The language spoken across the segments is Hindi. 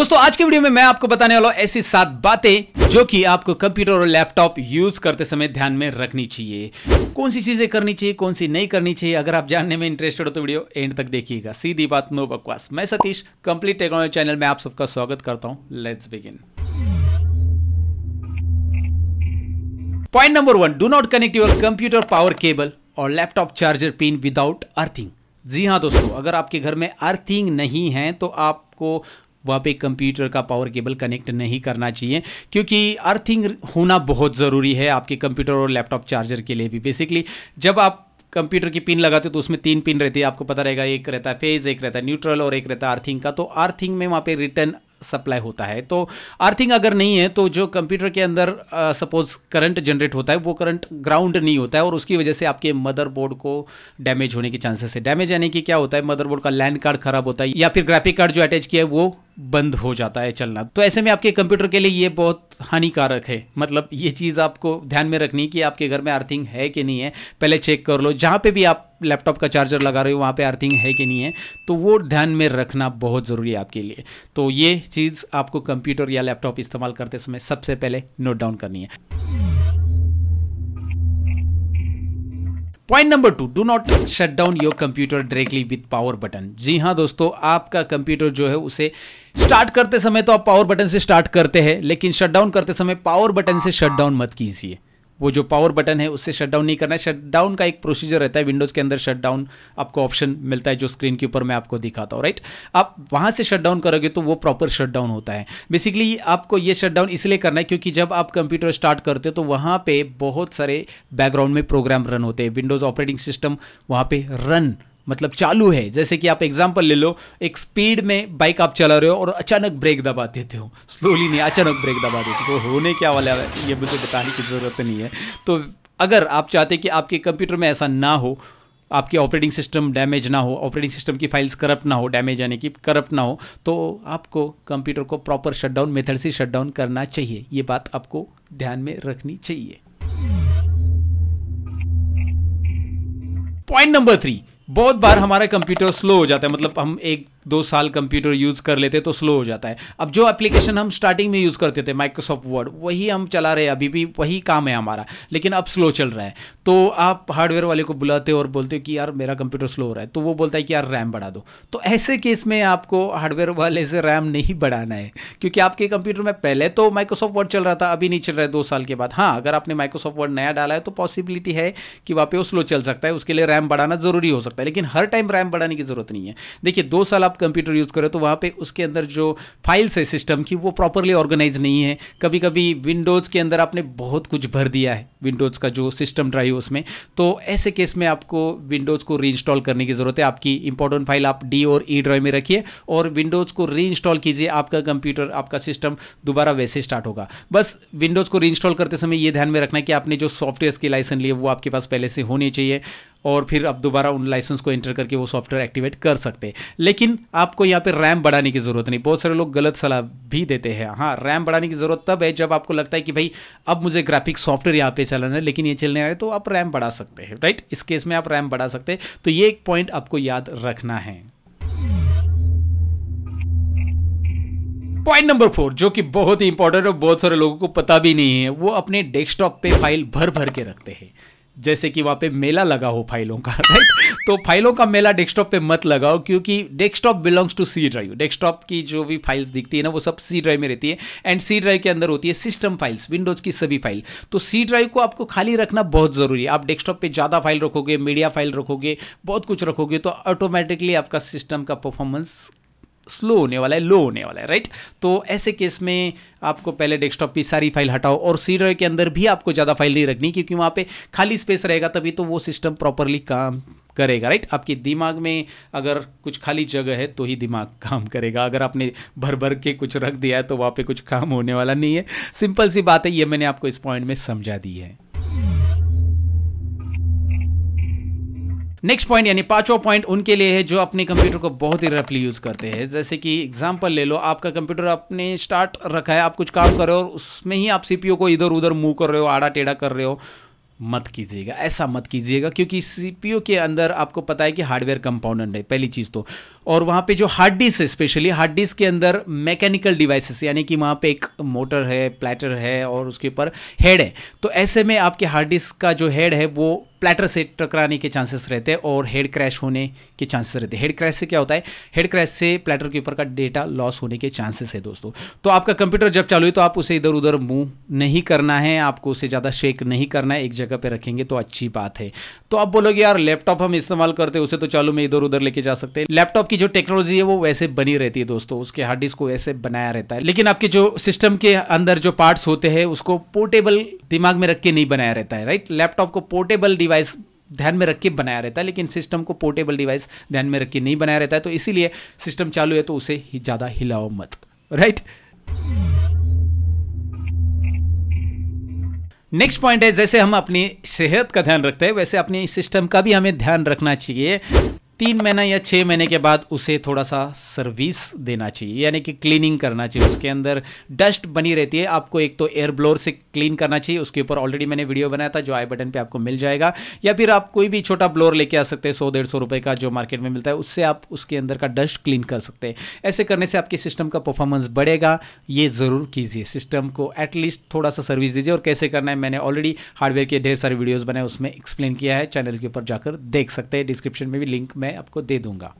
दोस्तों आज के वीडियो में मैं आपको बताने वाला हूँ ऐसी सात बातें जो कि आपको कंप्यूटर और लैपटॉप यूज करते समय ध्यान में रखनी चाहिए कौन सी चीजें करनी चाहिए कौन सी नहीं करनी चाहिए अगर आप जानने में इंटरेस्टेड हो तो वीडियो एंड तक देखिएगा सीधी बात नो बकवास मैं सतीश कंप्लीट टेक्नोलॉजी चैनल में आप सबका स्वागत करता हूँ let's begin point number one do not connect your computer power cable और laptop charger pin without earthing जी हाँ दोस्तों अगर आपके घर में अर्थिंग नहीं है तो आपको वहाँ पे कंप्यूटर का पावर केबल कनेक्ट नहीं करना चाहिए क्योंकि अर्थिंग होना बहुत ज़रूरी है आपके कंप्यूटर और लैपटॉप चार्जर के लिए भी बेसिकली जब आप कंप्यूटर की पिन लगाते हो तो उसमें तीन पिन रहती है आपको पता रहेगा एक रहता है फेज एक रहता है न्यूट्रल और एक रहता है अर्थिंग का तो अर्थिंग में वहाँ पर रिटर्न सप्लाई होता है तो अर्थिंग अगर नहीं है तो जो कंप्यूटर के अंदर सपोज करंट जनरेट होता है वो करंट ग्राउंड नहीं होता है और उसकी वजह से आपके मदरबोर्ड को डैमेज होने के चांसेस है डैमेज यानी कि क्या होता है मदरबोर्ड का लैंड कार्ड खराब होता है या फिर ग्राफिक कार्ड जो अटैच किया है वो बंद हो जाता है चलना तो ऐसे में आपके कंप्यूटर के लिए ये बहुत हानिकारक है मतलब ये चीज़ आपको ध्यान में रखनी कि आपके घर में अर्थिंग है कि नहीं है पहले चेक कर लो जहाँ पे भी आप लैपटॉप का चार्जर लगा रहे हो वहाँ पे अर्थिंग है कि नहीं है तो वो ध्यान में रखना बहुत ज़रूरी है आपके लिए तो ये चीज़ आपको कंप्यूटर या लैपटॉप इस्तेमाल करते समय सबसे पहले नोट डाउन करनी है point number two do not shut down your computer directly with power button जी हाँ दोस्तों आपका कंप्यूटर जो है उसे स्टार्ट करते समय तो आप पावर बटन से स्टार्ट करते हैं लेकिन शट डाउन करते समय पावर बटन से शट डाउन मत कीजिए वो जो पावर बटन है उससे शट डाउन नहीं करना है शट डाउन का एक प्रोसीजर रहता है विंडोज़ के अंदर शट डाउन आपको ऑप्शन मिलता है जो स्क्रीन के ऊपर मैं आपको दिखाता हूँ राइट आप वहाँ से शट डाउन करोगे तो वो प्रॉपर शट डाउन होता है बेसिकली आपको ये शट डाउन इसलिए करना है क्योंकि जब आप कंप्यूटर स्टार्ट करते हो तो वहाँ पर बहुत सारे बैकग्राउंड में प्रोग्राम रन होते हैं विंडोज़ ऑपरेटिंग सिस्टम वहाँ पर रन मतलब चालू है जैसे कि आप एग्जाम्पल ले लो एक स्पीड में बाइक आप चला रहे हो और अचानक ब्रेक दबा देते हो स्लोली नहीं अचानक ब्रेक दबा देते हो तो होने क्या वाला है ये मुझे बताने की ज़रूरत नहीं है तो अगर आप चाहते कि आपके कंप्यूटर में ऐसा ना हो आपके ऑपरेटिंग सिस्टम डैमेज ना हो ऑपरेटिंग सिस्टम की फाइल्स करप्ट ना हो डैमेज आने की करप्ट ना हो तो आपको कंप्यूटर को प्रॉपर शटडाउन मेथड से शटडाउन करना चाहिए ये बात आपको ध्यान में रखनी चाहिए पॉइंट नंबर थ्री बहुत बार हमारा कंप्यूटर स्लो हो जाता है मतलब हम एक दो साल कंप्यूटर यूज़ कर लेते तो स्लो हो जाता है अब जो एप्लीकेशन हम स्टार्टिंग में यूज़ करते थे माइक्रोसॉफ्ट वर्ड वही हम चला रहे हैं अभी भी वही काम है हमारा लेकिन अब स्लो चल रहा है तो आप हार्डवेयर वाले को बुलाते हो और बोलते हो कि यार मेरा कंप्यूटर स्लो हो रहा है तो वो बोलता है कि यार रैम बढ़ा दो तो ऐसे केस में आपको हार्डवेयर वाले से रैम नहीं बढ़ाना है क्योंकि आपके कंप्यूटर में पहले तो माइक्रोसॉफ्ट वर्ड चल रहा था अभी नहीं चल रहा है दो साल के बाद हाँ अगर आपने माइक्रोसॉफ्ट वर्ड नया डाला है तो पॉसिबिलिटी है कि वहाँ पे वो स्लो चल सकता है उसके लिए रैम बढ़ाना जरूरी हो सकता है लेकिन हर टाइम रैम बढ़ाने की जरूरत नहीं है देखिए दो साल आप कंप्यूटर यूज़ करें तो वहाँ पे उसके अंदर जो फाइल्स है सिस्टम की वो प्रॉपरली ऑर्गेनाइज नहीं है कभी कभी विंडोज़ के अंदर आपने बहुत कुछ भर दिया है विंडोज़ का जो सिस्टम ड्राइव उसमें तो ऐसे केस में आपको विंडोज़ को री करने की ज़रूरत है आपकी इंपॉर्टेंट फाइल आप डी और ई e ड्राइव में रखिए और विंडोज़ को री कीजिए आपका कंप्यूटर आपका सिस्टम दोबारा वैसे स्टार्ट होगा बस विंडोज़ को री करते समय ये ध्यान में रखना कि आपने जो सॉफ्टवेयर की लाइसेंस लिए वो आपके पास पहले से होनी चाहिए और फिर आप दोबारा उन लाइसेंस को एंटर करके वो सॉफ्टवेयर एक्टिवेट कर सकते हैं लेकिन आपको यहाँ पे रैम बढ़ाने की ज़रूरत नहीं बहुत सारे लोग गलत सलाह भी देते हैं हाँ रैम बढ़ाने की ज़रूरत तब है जब आपको लगता है कि भाई अब मुझे ग्राफिक सॉफ्टवेयर यहाँ पे चलाना है लेकिन ये चलने आए तो आप रैम बढ़ा सकते हैं राइट इस केस में आप रैम बढ़ा सकते हैं तो ये एक पॉइंट आपको याद रखना है पॉइंट नंबर फोर जो कि बहुत ही इंपॉर्टेंट है बहुत सारे लोगों को पता भी नहीं है वो अपने डेस्कटॉप पे फाइल भर भर के रखते हैं जैसे कि वहाँ पे मेला लगा हो फाइलों का राइट तो फाइलों का मेला डेस्कटॉप पे मत लगाओ क्योंकि desktop belongs to C drive desktop की जो भी फाइल्स दिखती है ना वो सब सी ड्राइव में रहती है एंड सी ड्राइव के अंदर होती है सिस्टम फाइल्स विंडोज़ की सभी फाइल तो सी ड्राइव को आपको खाली रखना बहुत ज़रूरी है आप डेस्कटॉप पर ज़्यादा फाइल रखोगे मीडिया फाइल रखोगे बहुत कुछ रखोगे तो ऑटोमेटिकली आपका सिस्टम का परफॉर्मेंस स्लो होने वाला है लो होने वाला है राइट तो ऐसे केस में आपको पहले डेस्कटॉप की सारी फाइल हटाओ और सी के अंदर भी आपको ज़्यादा फाइल नहीं रखनी क्योंकि वहाँ पे खाली स्पेस रहेगा तभी तो वो सिस्टम प्रॉपरली काम करेगा राइट आपके दिमाग में अगर कुछ खाली जगह है तो ही दिमाग काम करेगा अगर आपने भर भर के कुछ रख दिया है तो वहाँ पे कुछ काम होने वाला नहीं है सिंपल सी बात है ये मैंने आपको इस पॉइंट में समझा दी है नेक्स्ट पॉइंट यानी पांचवा पॉइंट उनके लिए है जो अपने कंप्यूटर को बहुत ही रफली यूज़ करते हैं जैसे कि एग्जांपल ले लो आपका कंप्यूटर आपने स्टार्ट रखा है आप कुछ काम कर रहे हो और उसमें ही आप सीपीयू को इधर उधर मूव कर रहे हो आड़ा टेढ़ा कर रहे हो मत कीजिएगा ऐसा मत कीजिएगा क्योंकि सीपीयू के अंदर आपको पता है कि हार्डवेयर कंपाउंडेंट है पहली चीज़ तो और वहाँ पे जो हार्ड डिस्क है स्पेशली हार्ड डिस्क के अंदर मैकेनिकल डिवाइसेस यानी कि वहाँ पे एक मोटर है प्लेटर है और उसके ऊपर हेड है तो ऐसे में आपके हार्ड डिस्क का जो हेड है वो प्लेटर से टकराने के चांसेस रहते हैं और हेड क्रैश होने के चांसेस रहते हैं हेड क्रैश से क्या होता है हेड क्रैश से प्लेटर के ऊपर का डेटा लॉस होने के चांसेस है दोस्तों तो आपका कंप्यूटर जब चालू है तो आप उसे इधर उधर मूव नहीं करना है आपको उसे ज़्यादा शेक नहीं करना है एक जगह पर रखेंगे तो अच्छी बात है तो आप बोलोगे यार लैपटॉप हम इस्तेमाल करते हैं उसे तो चालू में इधर उधर लेके जा सकते हैं लैपटॉप आपकी जो टेक्नोलॉजी है वो वैसे बनी रहती है दोस्तों उसके हार्ड डिस्क को वैसे बनाया रहता है लेकिन आपके जो सिस्टम के अंदर जो पार्ट्स होते हैं उसको पोर्टेबल दिमाग में रख के नहीं बनाया रहता है राइट लैपटॉप को पोर्टेबल डिवाइस ध्यान में रख के बनाया रहता है लेकिन सिस्टम को पोर्टेबल डिवाइस ध्यान में रख के नहीं बनाया रहता है तो इसीलिए सिस्टम चालू है तो उसे ज़्यादा हिलाओ मत राइट नेक्स्ट पॉइंट है जैसे हम अपनी सेहत का ध्यान रखते हैं वैसे अपने सिस्टम का भी हमें ध्यान रखना चाहिए तीन महीना या छः महीने के बाद उसे थोड़ा सा सर्विस देना चाहिए यानी कि क्लीनिंग करना चाहिए उसके अंदर डस्ट बनी रहती है आपको एक तो एयर ब्लोर से क्लीन करना चाहिए उसके ऊपर ऑलरेडी मैंने वीडियो बनाया था जो आई बटन पे आपको मिल जाएगा या फिर आप कोई भी छोटा ब्लोर लेके आ सकते हैं सौ डेढ़ सौ रुपये का जो मार्केट में मिलता है उससे आप उसके अंदर का डस्ट क्लीन कर सकते हैं ऐसे करने से आपके सिस्टम का परफॉर्मेंस बढ़ेगा ये ज़रूर कीजिए सिस्टम को एटलीस्ट थोड़ा सा सर्विस दीजिए और कैसे करना है मैंने ऑलरेडी हार्डवेयर के ढेर सारे वीडियोज़ बनाए उसमें एक्सप्लेन किया है चैनल के ऊपर जाकर देख सकते हैं डिस्क्रिप्शन में भी लिंक मैं मैं आपको दे दूंगा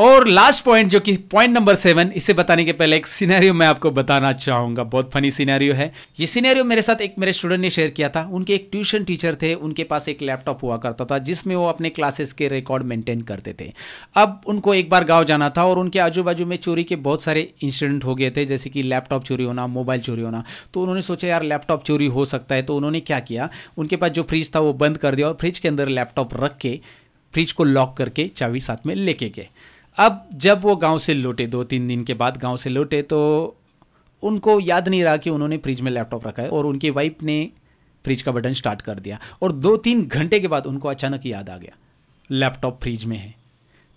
और लास्ट पॉइंट जो कि पॉइंट नंबर सेवन इसे बताने के पहले एक सिनेरियो मैं आपको बताना चाहूंगा बहुत फनी सिनेरियो है ये सिनेरियो मेरे साथ एक मेरे स्टूडेंट ने शेयर किया था उनके एक ट्यूशन टीचर थे उनके पास एक लैपटॉप हुआ करता था जिसमें वो अपने क्लासेस के रिकॉर्ड मेंटेन करते थे अब उनको एक बार गाँव जाना था और उनके आजू बाजू में चोरी के बहुत सारे इंसिडेंट हो गए थे जैसे कि लैपटॉप चोरी होना मोबाइल चोरी होना तो उन्होंने सोचा यार लैपटॉप चोरी हो सकता है तो उन्होंने क्या किया उनके पास जो फ्रिज था वो बंद कर दिया और फ्रिज के अंदर लैपटॉप रख के फ्रिज को लॉक करके चाबी साथ में लेके गए अब जब वो गांव से लौटे दो तीन दिन के बाद गांव से लौटे तो उनको याद नहीं रहा कि उन्होंने फ्रिज में लैपटॉप रखा है और उनकी वाइफ ने फ्रिज का बटन स्टार्ट कर दिया और दो तीन घंटे के बाद उनको अचानक याद आ गया लैपटॉप फ्रिज में है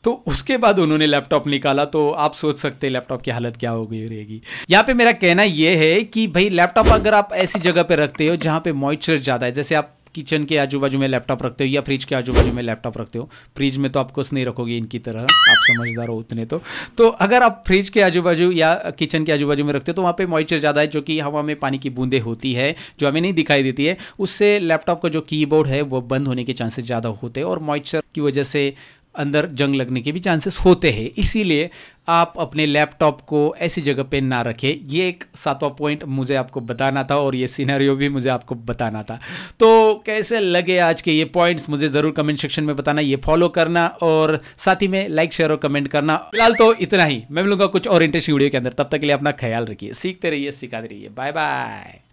तो उसके बाद उन्होंने लैपटॉप निकाला तो आप सोच सकते हैं लैपटॉप की हालत क्या हो गई रहेगी यहाँ पे मेरा कहना यह है कि भाई लैपटॉप अगर आप ऐसी जगह पे रखते हो जहाँ पे मॉइस्चर ज़्यादा है जैसे आप किचन के आजू बाजू में लैपटॉप रखते हो या फ्रिज के आजू बाजू में लैपटॉप रखते हो फ्रिज में तो आप कुछ नहीं रखोगे इनकी तरह आप समझदार हो उतने तो तो अगर आप फ्रिज के आजू बाजू या किचन के आजू बाजू में रखते हो तो वहाँ पे मॉइस्चर ज़्यादा है जो कि हवा में पानी की बूंदे होती है जो हमें नहीं दिखाई देती है उससे लैपटॉप का जो कीबोर्ड है वो बंद होने के चांसेस ज़्यादा होते हैं और मॉइस्चर की वजह से अंदर जंग लगने के भी चांसेस होते हैं इसीलिए आप अपने लैपटॉप को ऐसी जगह पे ना रखें ये एक सातवां पॉइंट मुझे आपको बताना था और ये सीनरियो भी मुझे आपको बताना था तो कैसे लगे आज के ये पॉइंट्स मुझे ज़रूर कमेंट सेक्शन में बताना ये फॉलो करना और साथ ही में लाइक शेयर और कमेंट करना फिलहाल तो इतना ही मैं मिलूंगा कुछ और इंटरेस्टिंग वीडियो के अंदर तब तक के लिए अपना ख्याल रखिए सीखते रहिए सिखाते रहिए बाय बाय